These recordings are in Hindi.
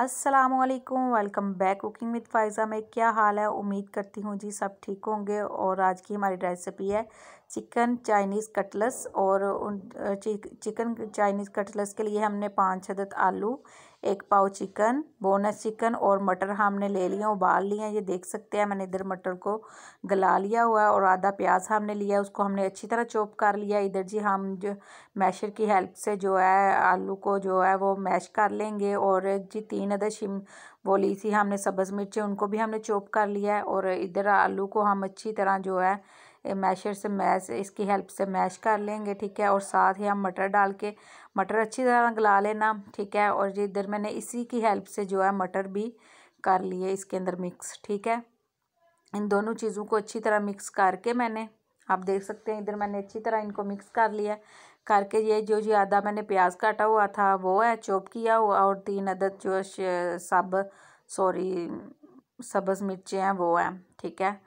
Aslam welcome back cooking with Faiza में क्या हाल है उम्मीद करती हूँ जी सब ठीक होंगे और आज की हमारी रेसिपी है चिकन चाइनीज़ कटलस और उन चिकन चाइनीज़ कटलस के लिए हमने पाँच हदत आलू एक पाव चिकन बोनस चिकन और मटर हमने ले लिया उबाल लिया ये देख सकते हैं मैंने इधर मटर को गला लिया हुआ है और आधा प्याज हमने लिया उसको हमने अच्छी तरह चॉप कर लिया इधर जी हम जो मैशर की हेल्प से जो है आलू को जो है वो मैश कर लेंगे और जी तीन अदर शिम वो ली थी हमने सब्ज़ मिर्चें उनको भी हमने चॉप कर लिया है और इधर आलू को हम अच्छी तरह जो है मैशर से मैश इसकी हेल्प से मैश कर लेंगे ठीक है और साथ ही हम मटर डाल के मटर अच्छी तरह गला लेना ठीक है और इधर मैंने इसी की हेल्प से जो है मटर भी कर लिए इसके अंदर मिक्स ठीक है इन दोनों चीज़ों को अच्छी तरह मिक्स करके मैंने आप देख सकते हैं इधर मैंने अच्छी तरह इनको मिक्स कर लिया करके ये जो जी आधा मैंने प्याज काटा हुआ था वो है चॉप किया हुआ और तीन अदद जो सब सॉरी सब्ज़ मिर्चें हैं वो हैं ठीक है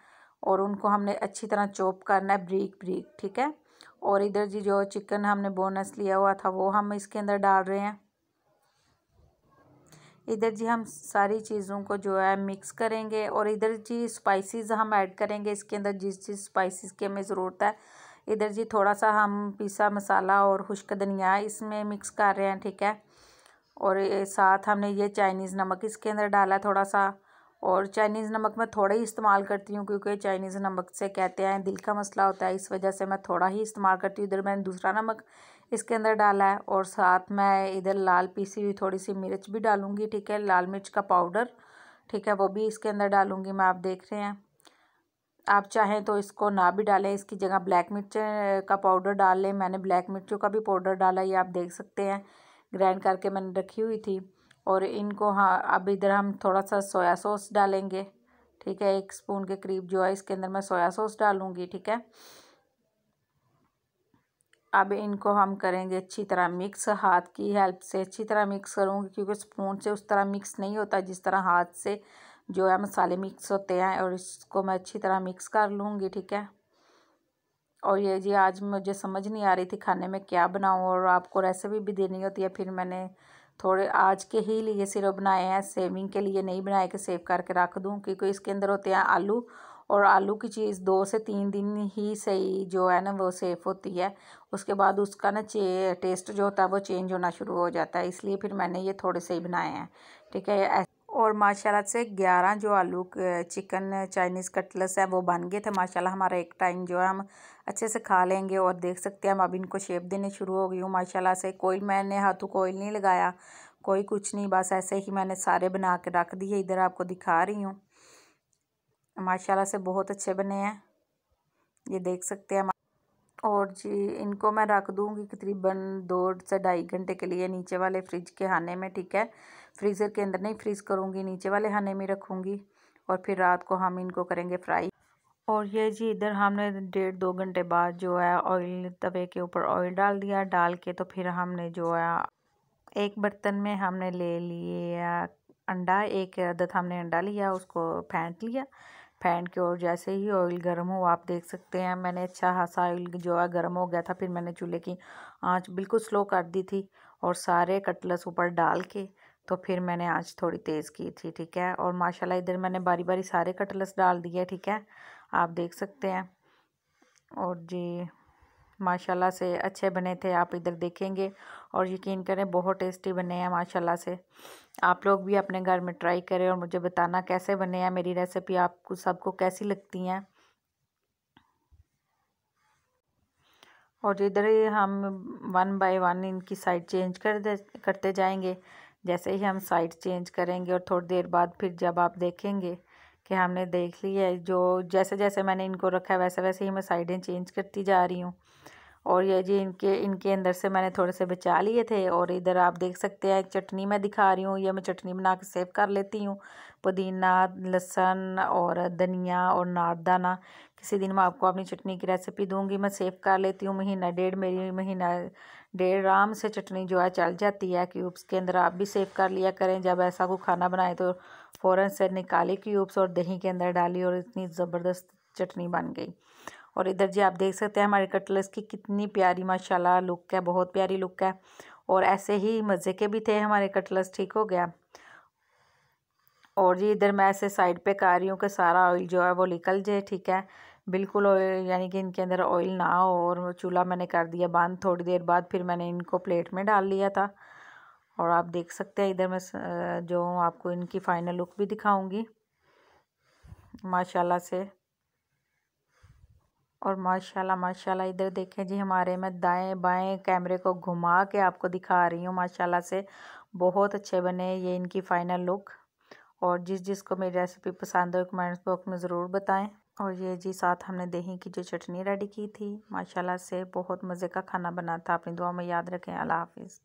और उनको हमने अच्छी तरह चॉप करना है ब्रीक ब्रीक ठीक है और इधर जी जो चिकन हमने बोनस लिया हुआ था वो हम इसके अंदर डाल रहे हैं इधर जी हम सारी चीज़ों को जो है मिक्स करेंगे और इधर जी स्पाइसेस हम ऐड करेंगे इसके अंदर जिस जिस स्पाइसेस की हमें ज़रूरत है इधर जी थोड़ा सा हम पिसा मसाला और खुश्क धनिया इसमें मिक्स कर रहे हैं ठीक है और साथ हमने ये चाइनीज़ नमक इसके अंदर डाला थोड़ा सा और चाइनीज़ नमक मैं थोड़ा ही इस्तेमाल करती हूँ क्योंकि चाइनीज़ नमक से कहते हैं दिल का मसला होता है इस वजह से मैं थोड़ा ही इस्तेमाल करती हूँ इधर मैंने दूसरा नमक इसके अंदर डाला है और साथ मैं इधर लाल पीसी हुई थोड़ी सी मिर्च भी डालूँगी ठीक है लाल मिर्च का पाउडर ठीक है वो भी इसके अंदर डालूँगी मैं आप देख रहे हैं आप चाहें तो इसको ना भी डालें इसकी जगह ब्लैक मिर्च का पाउडर डाल लें मैंने ब्लैक मिर्चों का भी पाउडर डाला ये आप देख सकते हैं ग्राइंड करके मैंने रखी हुई थी और इनको हाँ अब इधर हम थोड़ा सा सोया सॉस डालेंगे ठीक है एक स्पून के करीब जो है इसके अंदर मैं सोया सॉस डालूँगी ठीक है अब इनको हम करेंगे अच्छी तरह मिक्स हाथ की हेल्प से अच्छी तरह मिक्स करूँगी क्योंकि स्पून से उस तरह मिक्स नहीं होता जिस तरह हाथ से जो है मसाले मिक्स होते हैं और इसको मैं अच्छी तरह मिक्स कर लूँगी ठीक है और ये जी आज मुझे समझ नहीं आ रही थी खाने में क्या बनाऊँ और आपको रेसिपी भी देनी होती है फिर मैंने थोड़े आज के ही लिए सिर्फ बनाए हैं सेविंग के लिए नहीं बनाए कि सेव करके रख दूँ क्योंकि इसके अंदर होते हैं आलू और आलू की चीज़ दो से तीन दिन ही सही जो है ना वो सेफ़ होती है उसके बाद उसका ना चे टेस्ट जो होता है वो चेंज होना शुरू हो जाता है इसलिए फिर मैंने ये थोड़े से ही बनाए हैं ठीक है और माशाल्लाह से ग्यारह जो आलू चिकन चाइनीज़ कटलस है वो बन गए थे माशाल्लाह हमारा एक टाइम जो है हम अच्छे से खा लेंगे और देख सकते हैं हम अब इनको शेप देने शुरू हो गई हूँ माशाल्लाह से कोई मैंने हाथों कोयल नहीं लगाया कोई कुछ नहीं बस ऐसे ही मैंने सारे बना के रख दिए इधर आपको दिखा रही हूँ माशाल्लाह से बहुत अच्छे बने हैं ये देख सकते हैं और जी इनको मैं रख दूँगी तकरीबन दो से ढाई घंटे के लिए नीचे वाले फ्रिज के खाने में ठीक है फ्रीज़र के अंदर नहीं फ्रीज़ करूँगी नीचे वाले खाने में रखूँगी और फिर रात को हम इनको करेंगे फ्राई और ये जी इधर हमने डेढ़ दो घंटे बाद जो है ऑयल तवे के ऊपर ऑयल डाल दिया डाल के तो फिर हमने जो है एक बर्तन में हमने ले लिया अंडा एक अदद हमने अंडा लिया उसको फेंट लिया फैन के ओर जैसे ही ऑयल गर्म हो आप देख सकते हैं मैंने अच्छा खासा ऑयल जो है गर्म हो गया था फिर मैंने चूल्हे की आँच बिल्कुल स्लो कर दी थी और सारे कटलस ऊपर डाल के तो फिर मैंने आँच थोड़ी तेज़ की थी ठीक है और माशाल्लाह इधर मैंने बारी बारी सारे कटलस डाल दिए ठीक है आप देख सकते हैं और जी माशाल्लाह से अच्छे बने थे आप इधर देखेंगे और यकीन करें बहुत टेस्टी बने हैं माशाल्लाह से आप लोग भी अपने घर में ट्राई करें और मुझे बताना कैसे बने हैं मेरी रेसिपी आपको सबको कैसी लगती हैं और इधर ही हम वन बाय वन इनकी साइड चेंज कर दे करते जाएंगे जैसे ही हम साइड चेंज करेंगे और थोड़ी देर बाद फिर जब आप देखेंगे कि हमने देख लिया है जो जैसे जैसे मैंने इनको रखा है वैसे वैसे ही मैं साइडें चेंज करती जा रही हूँ और ये जी इनके इनके अंदर से मैंने थोड़े से बचा लिए थे और इधर आप देख सकते हैं चटनी मैं दिखा रही हूँ ये मैं चटनी बना के सेव कर लेती हूँ पुदीना लहसन और धनिया और नारदाना किसी दिन मैं आपको अपनी चटनी की रेसिपी दूंगी मैं सेव कर लेती हूँ महीना डेढ़ मेरी महीना डेढ़ आराम से चटनी जो है चल जाती है क्यूब्स के अंदर आप भी सेव कर लिया करें जब ऐसा को खाना बनाए तो फ़ौरन से निकाली क्यूब्स और दही के अंदर डाली और इतनी ज़बरदस्त चटनी बन गई और इधर जी आप देख सकते हैं हमारे कटलेस की कितनी प्यारी माशाल्लाह लुक है बहुत प्यारी लुक है और ऐसे ही मज़े के भी थे हमारे कटलेस ठीक हो गया और जी इधर मैं ऐसे साइड पे कर रही हूँ कि सारा ऑयल जो है वो निकल जाए ठीक है बिल्कुल ऑयल यानी कि इनके अंदर ऑयल ना हो और चूल्हा मैंने कर दिया बंद थोड़ी देर बाद फिर मैंने इनको प्लेट में डाल लिया था और आप देख सकते हैं इधर मैं जो आपको इनकी फ़ाइनल लुक भी दिखाऊँगी माशाल्लाह से और माशाल्लाह माशाल्लाह इधर देखें जी हमारे मैं दाएं बाएं कैमरे को घुमा के आपको दिखा रही हूँ माशाल्लाह से बहुत अच्छे बने ये इनकी फ़ाइनल लुक और जिस जिसको मेरी रेसिपी पसंद हो कमेंट्स बॉक्स में ज़रूर बताएं और ये जी साथ हमने दही की जो चटनी रेडी की थी माशाल्लाह से बहुत मज़े का खाना बना था अपनी दुआ में याद रखें अल्लाह हाफिज़